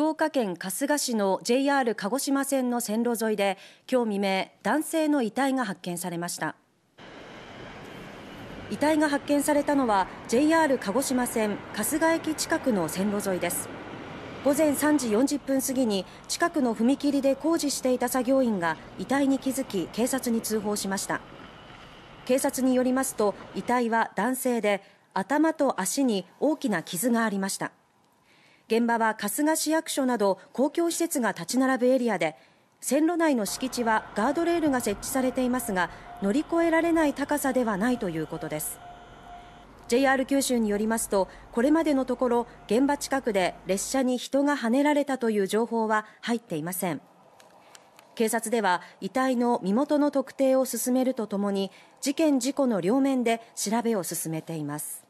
福岡県春日市の JR 鹿児島線の線路沿いで今日未明男性の遺体が発見されました遺体が発見されたのは JR 鹿児島線春日駅近くの線路沿いです午前3時40分過ぎに近くの踏切で工事していた作業員が遺体に気づき警察に通報しました警察によりますと遺体は男性で頭と足に大きな傷がありました現場は春日市役所など公共施設が立ち並ぶエリアで線路内の敷地はガードレールが設置されていますが乗り越えられない高さではないということです JR 九州によりますとこれまでのところ現場近くで列車に人がはねられたという情報は入っていません警察では遺体の身元の特定を進めるとともに事件事故の両面で調べを進めています